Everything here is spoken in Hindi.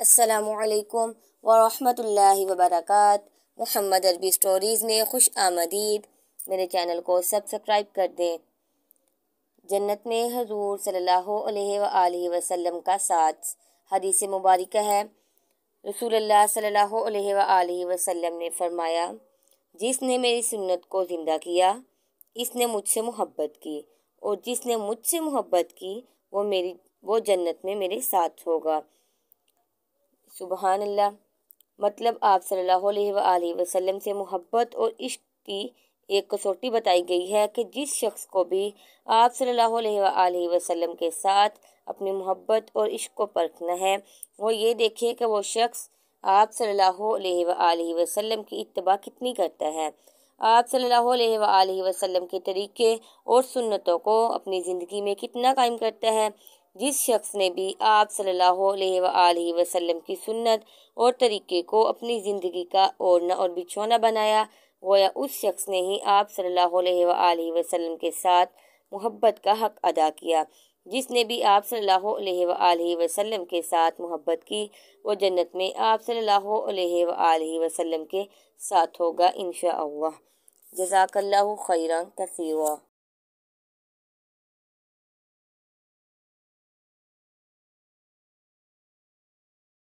असलकम वरहमल वबरक मोहम्मद अरबी स्टोरीज़ में खुश आमदीद मेरे चैनल को सब्सक्राइब कर दें जन्नत में हजूर सल्ला वसम का साथ हदीस मुबारक है रसूल सल्लल्लाहु वसम वसल्लम ने फरमाया जिसने मेरी सुन्नत को ज़िंदा किया इसने मुझसे मोहब्बत की और जिसने मुझसे मोहब्बत की वो मेरी वो जन्नत में मेरे साथ होगा सुबहान अल्लाह मतलब आप सल्लल्लाहु अलैहि वसल्लम से मोहब्बत और इश्क की एक कसौटी बताई गई है कि जिस शख्स को भी आप सल्लल्लाहु अलैहि वसल्लम के साथ अपनी मोहब्बत और इश्क को परखना है वो ये देखे कि वो शख्स आप सल्लल्लाहु अलैहि वसल्लम की इतबा कितनी करता है आप सल्लल्लाहु अलैहि वसल्लम के तरीक़े और सुन्नतों को अपनी ज़िंदगी में कितना कायम करता है जिस शख्स ने भी आप सल्लल्लाहु अलैहि वसल्लम की सुन्नत और तरीके को अपनी ज़िंदगी का ओढ़ना और बिछोना बनाया गोया उस शख्स ने ही आप सल्लल्लाहु अलैहि वसल्लम के साथ मोहब्बत का हक अदा किया जिसने भी आप सल्लल्लाहु अलैहि वसल्लम के साथ मोहब्बत की वो जन्नत में आप सल्लल्लाहु अलैहि वसल्लम के साथ होगा इनशा शाह जजाकल्ला खैरा कसीवा